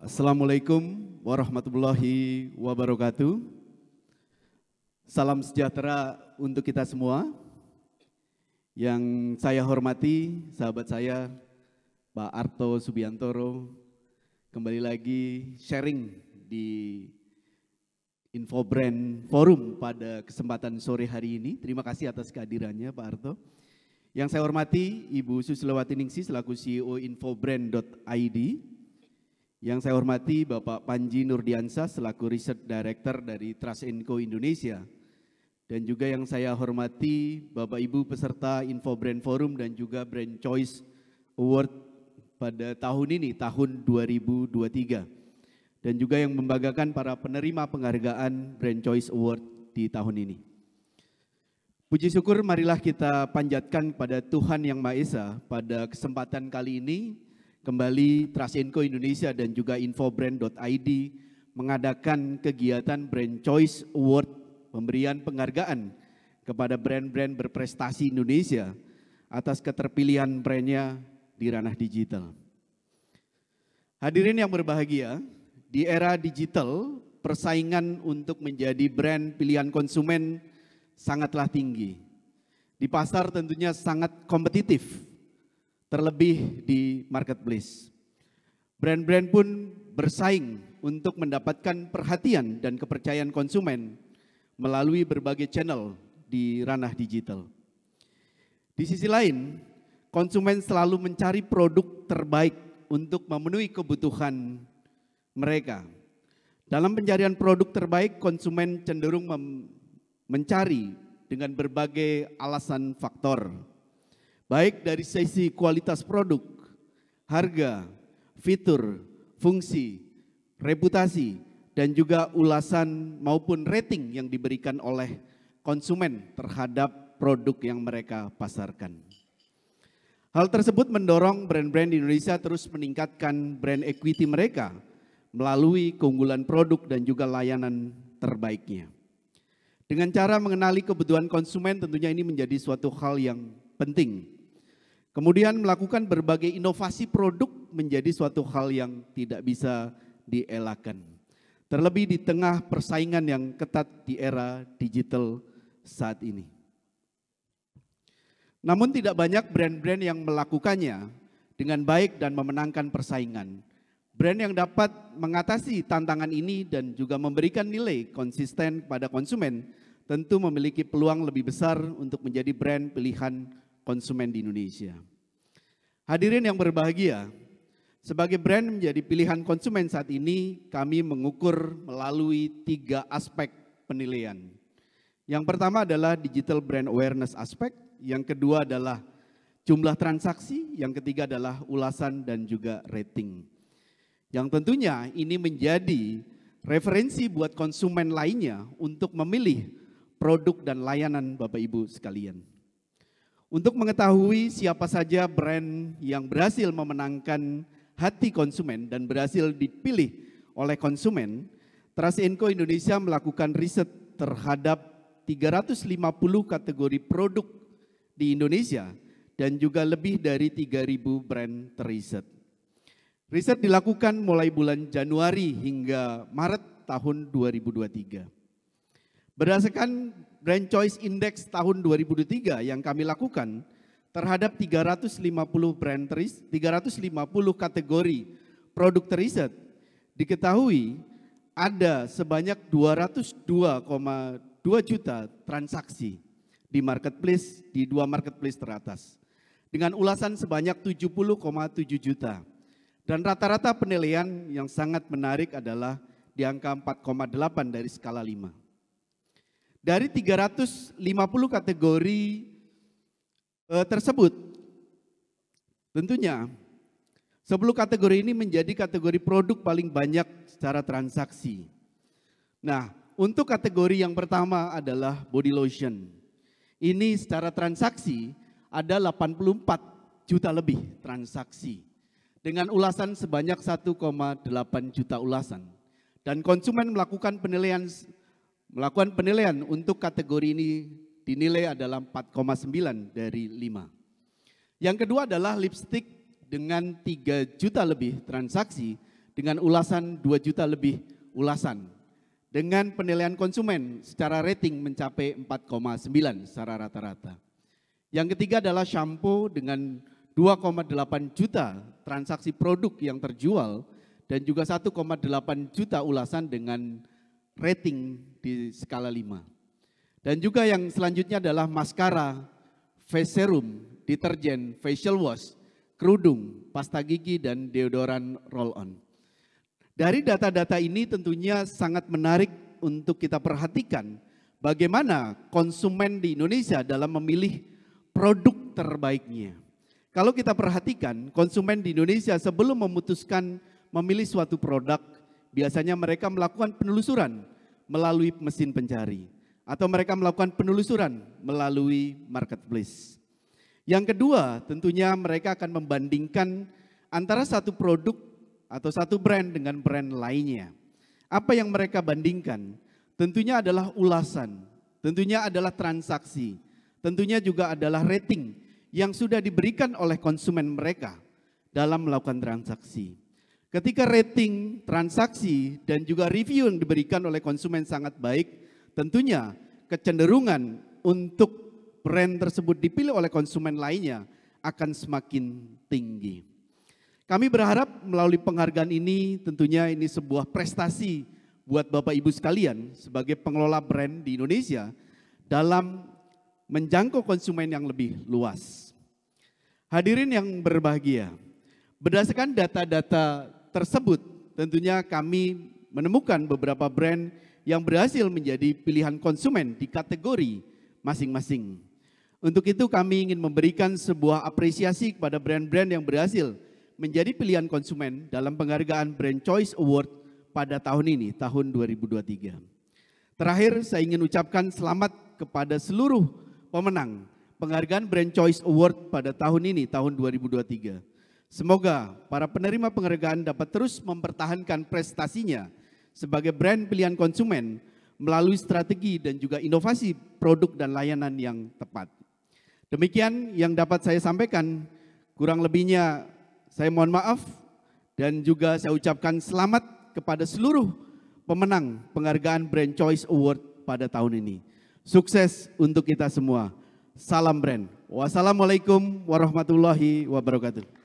Assalamualaikum warahmatullahi wabarakatuh. Salam sejahtera untuk kita semua. Yang saya hormati sahabat saya Pak Arto Subiantoro kembali lagi sharing di Infobrand Forum pada kesempatan sore hari ini. Terima kasih atas kehadirannya Pak Arto. Yang saya hormati Ibu Susilawati Ningsi selaku CEO infobrand.id yang saya hormati Bapak Panji Nurdiansa selaku Research Director dari Trust Inco Indonesia dan juga yang saya hormati Bapak Ibu peserta Info Brand Forum dan juga Brand Choice Award pada tahun ini tahun 2023 dan juga yang membanggakan para penerima penghargaan Brand Choice Award di tahun ini. Puji syukur marilah kita panjatkan pada Tuhan Yang Maha Esa pada kesempatan kali ini Kembali Trasenko Indonesia dan juga infobrand.id mengadakan kegiatan Brand Choice Award pemberian penghargaan kepada brand-brand berprestasi Indonesia atas keterpilihan brandnya di ranah digital. Hadirin yang berbahagia, di era digital persaingan untuk menjadi brand pilihan konsumen sangatlah tinggi. Di pasar tentunya sangat kompetitif terlebih di marketplace. Brand-brand pun bersaing untuk mendapatkan perhatian dan kepercayaan konsumen melalui berbagai channel di ranah digital. Di sisi lain, konsumen selalu mencari produk terbaik untuk memenuhi kebutuhan mereka. Dalam pencarian produk terbaik, konsumen cenderung mencari dengan berbagai alasan faktor baik dari sisi kualitas produk, harga, fitur, fungsi, reputasi, dan juga ulasan maupun rating yang diberikan oleh konsumen terhadap produk yang mereka pasarkan. Hal tersebut mendorong brand-brand di Indonesia terus meningkatkan brand equity mereka melalui keunggulan produk dan juga layanan terbaiknya. Dengan cara mengenali kebutuhan konsumen tentunya ini menjadi suatu hal yang penting Kemudian melakukan berbagai inovasi produk menjadi suatu hal yang tidak bisa dielakkan. Terlebih di tengah persaingan yang ketat di era digital saat ini. Namun tidak banyak brand-brand yang melakukannya dengan baik dan memenangkan persaingan. Brand yang dapat mengatasi tantangan ini dan juga memberikan nilai konsisten kepada konsumen tentu memiliki peluang lebih besar untuk menjadi brand pilihan konsumen di Indonesia. Hadirin yang berbahagia, sebagai brand menjadi pilihan konsumen saat ini, kami mengukur melalui tiga aspek penilaian. Yang pertama adalah digital brand awareness aspek, yang kedua adalah jumlah transaksi, yang ketiga adalah ulasan dan juga rating. Yang tentunya ini menjadi referensi buat konsumen lainnya untuk memilih produk dan layanan Bapak Ibu sekalian. Untuk mengetahui siapa saja brand yang berhasil memenangkan hati konsumen dan berhasil dipilih oleh konsumen, Trasenko Indonesia melakukan riset terhadap 350 kategori produk di Indonesia dan juga lebih dari 3.000 brand terriset. Riset dilakukan mulai bulan Januari hingga Maret tahun 2023. Berdasarkan Brand Choice Index tahun 2003 yang kami lakukan terhadap 350 brand teris, 350 kategori produk teriset, diketahui ada sebanyak 202,2 juta transaksi di marketplace di dua marketplace teratas dengan ulasan sebanyak 70,7 juta. Dan rata-rata penilaian yang sangat menarik adalah di angka 4,8 dari skala 5. Dari 350 kategori eh, tersebut, tentunya 10 kategori ini menjadi kategori produk paling banyak secara transaksi. Nah, untuk kategori yang pertama adalah body lotion. Ini secara transaksi ada 84 juta lebih transaksi dengan ulasan sebanyak 1,8 juta ulasan. Dan konsumen melakukan penilaian Melakukan penilaian untuk kategori ini dinilai adalah 4,9 dari 5. Yang kedua adalah lipstick dengan 3 juta lebih transaksi dengan ulasan 2 juta lebih ulasan. Dengan penilaian konsumen secara rating mencapai 4,9 secara rata-rata. Yang ketiga adalah shampoo dengan 2,8 juta transaksi produk yang terjual dan juga 1,8 juta ulasan dengan rating di skala 5. Dan juga yang selanjutnya adalah maskara, face serum, deterjen, facial wash, kerudung, pasta gigi, dan deodoran roll-on. Dari data-data ini tentunya sangat menarik untuk kita perhatikan bagaimana konsumen di Indonesia dalam memilih produk terbaiknya. Kalau kita perhatikan, konsumen di Indonesia sebelum memutuskan memilih suatu produk, biasanya mereka melakukan penelusuran melalui mesin pencari atau mereka melakukan penelusuran melalui marketplace. Yang kedua, tentunya mereka akan membandingkan antara satu produk atau satu brand dengan brand lainnya. Apa yang mereka bandingkan? Tentunya adalah ulasan, tentunya adalah transaksi, tentunya juga adalah rating yang sudah diberikan oleh konsumen mereka dalam melakukan transaksi. Ketika rating transaksi dan juga review yang diberikan oleh konsumen sangat baik, tentunya kecenderungan untuk brand tersebut dipilih oleh konsumen lainnya akan semakin tinggi. Kami berharap melalui penghargaan ini tentunya ini sebuah prestasi buat Bapak Ibu sekalian sebagai pengelola brand di Indonesia dalam menjangkau konsumen yang lebih luas. Hadirin yang berbahagia, berdasarkan data-data tersebut, tentunya kami menemukan beberapa brand yang berhasil menjadi pilihan konsumen di kategori masing-masing. Untuk itu kami ingin memberikan sebuah apresiasi kepada brand-brand yang berhasil menjadi pilihan konsumen dalam penghargaan Brand Choice Award pada tahun ini, tahun 2023. Terakhir, saya ingin ucapkan selamat kepada seluruh pemenang penghargaan Brand Choice Award pada tahun ini, tahun 2023. Semoga para penerima penghargaan dapat terus mempertahankan prestasinya sebagai brand pilihan konsumen melalui strategi dan juga inovasi produk dan layanan yang tepat. Demikian yang dapat saya sampaikan. Kurang lebihnya saya mohon maaf dan juga saya ucapkan selamat kepada seluruh pemenang penghargaan Brand Choice Award pada tahun ini. Sukses untuk kita semua. Salam brand. Wassalamualaikum warahmatullahi wabarakatuh.